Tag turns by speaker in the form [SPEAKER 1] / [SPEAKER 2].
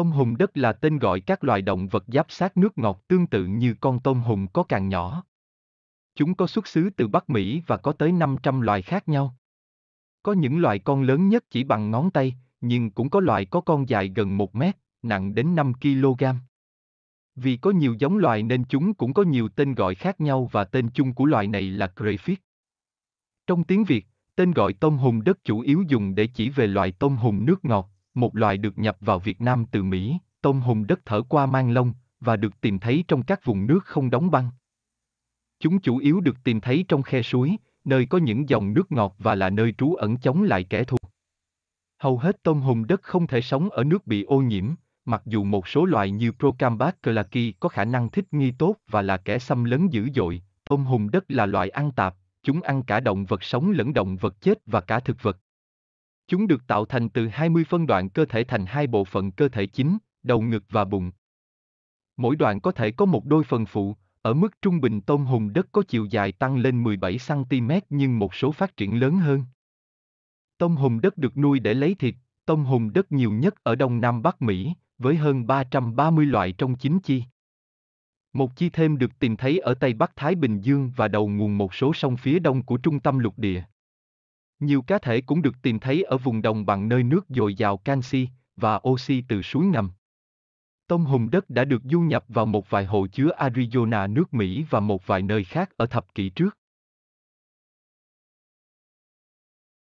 [SPEAKER 1] tôm hùm đất là tên gọi các loài động vật giáp sát nước ngọt tương tự như con tôm hùm có càng nhỏ. Chúng có xuất xứ từ Bắc Mỹ và có tới 500 loài khác nhau. Có những loài con lớn nhất chỉ bằng ngón tay, nhưng cũng có loài có con dài gần 1 mét, nặng đến 5 kg. Vì có nhiều giống loài nên chúng cũng có nhiều tên gọi khác nhau và tên chung của loài này là crayfish. Trong tiếng Việt, tên gọi tôm hùm đất chủ yếu dùng để chỉ về loài tôm hùm nước ngọt, một loài được nhập vào Việt Nam từ Mỹ, tôm hùm đất thở qua mang lông, và được tìm thấy trong các vùng nước không đóng băng. Chúng chủ yếu được tìm thấy trong khe suối, nơi có những dòng nước ngọt và là nơi trú ẩn chống lại kẻ thù. Hầu hết tôm hùm đất không thể sống ở nước bị ô nhiễm, mặc dù một số loài như Procambat clarki có khả năng thích nghi tốt và là kẻ xâm lấn dữ dội, tôm hùm đất là loài ăn tạp, chúng ăn cả động vật sống lẫn động vật chết và cả thực vật. Chúng được tạo thành từ 20 phân đoạn cơ thể thành hai bộ phận cơ thể chính, đầu ngực và bụng. Mỗi đoạn có thể có một đôi phần phụ, ở mức trung bình tôm hùm đất có chiều dài tăng lên 17cm nhưng một số phát triển lớn hơn. Tôm hùm đất được nuôi để lấy thịt, tôm hùm đất nhiều nhất ở Đông Nam Bắc Mỹ, với hơn 330 loại trong chín chi. Một chi thêm được tìm thấy ở Tây Bắc Thái Bình Dương và đầu nguồn một số sông phía đông của trung tâm lục địa. Nhiều cá thể cũng được tìm thấy ở vùng đồng bằng nơi nước dồi dào canxi và oxy từ suối ngầm. Tôm hùm đất đã được du nhập vào một vài hồ chứa Arizona nước Mỹ và một vài nơi khác ở thập kỷ trước.